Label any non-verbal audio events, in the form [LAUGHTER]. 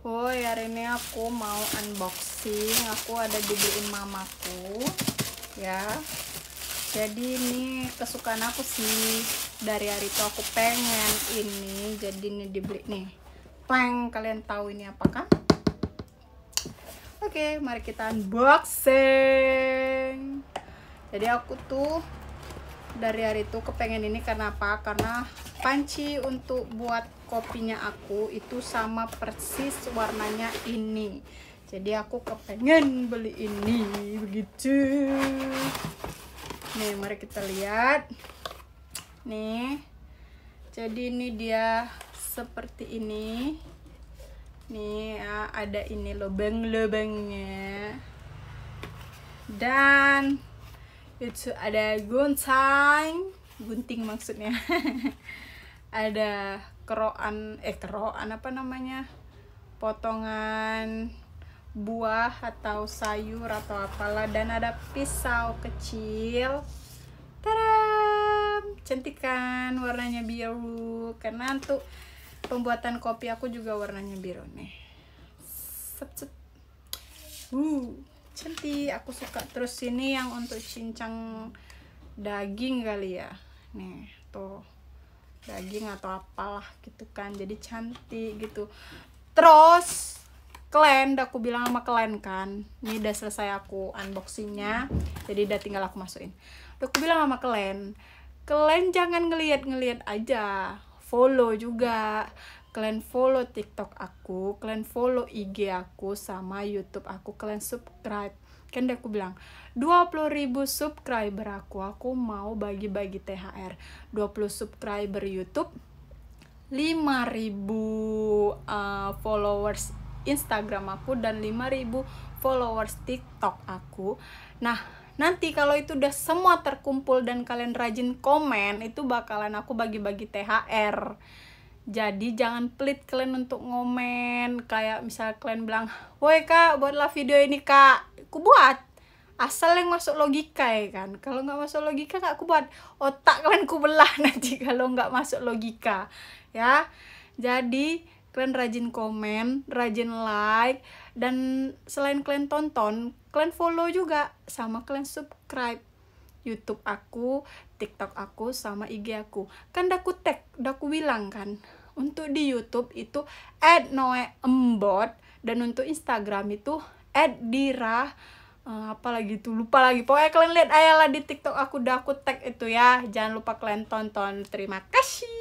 Woi, hari ini aku mau unboxing. Aku ada dibeliin mamaku, ya. Jadi ini kesukaan aku sih dari hari itu aku pengen ini. Jadi ini dibeli nih. peng kalian tahu ini apa kan? Oke, mari kita unboxing. Jadi aku tuh dari hari itu kepengen ini karena apa? Karena panci untuk buat kopinya aku itu sama persis warnanya ini. Jadi aku kepengen beli ini begitu. Nih, mari kita lihat. Nih. Jadi ini dia seperti ini. Nih, ya, ada ini lubang-lubangnya. Dan itu ada gunting, gunting maksudnya. [LAUGHS] ada keroan, eh keroan apa namanya? Potongan buah atau sayur atau apalah dan ada pisau kecil. Tadam! Cantik kan warnanya biru. Karena untuk pembuatan kopi aku juga warnanya biru nih. Sep, sep. Uh cantik aku suka terus ini yang untuk cincang daging kali ya nih tuh daging atau apalah gitu kan jadi cantik gitu terus klen aku bilang sama klen kan ini udah selesai aku unboxingnya jadi udah tinggal aku masukin aku bilang sama klen klen jangan ngeliat-ngeliat aja follow juga kalian follow TikTok aku, kalian follow IG aku sama YouTube aku, kalian subscribe. Kan aku bilang, 20 ribu subscriber aku, aku mau bagi-bagi THR. 20 subscriber YouTube, 5 ribu uh, followers Instagram aku dan 5 ribu followers TikTok aku. Nah, nanti kalau itu udah semua terkumpul dan kalian rajin komen, itu bakalan aku bagi-bagi THR jadi jangan pelit kalian untuk ngomen kayak misalnya kalian bilang woi kak buatlah video ini kak aku buat asal yang masuk logika ya kan kalau nggak masuk logika kak aku buat otak kalian ku belah [LAUGHS] nanti kalau nggak masuk logika ya jadi kalian rajin komen rajin like dan selain kalian tonton kalian follow juga sama kalian subscribe YouTube aku, TikTok aku, sama IG aku. Kan daku tag, daku bilang kan. Untuk di YouTube itu at Noe Embot dan untuk Instagram itu at Dira uh, lagi tuh lupa lagi pokoknya kalian lihat ayalah di TikTok aku udah aku tag itu ya jangan lupa kalian tonton terima kasih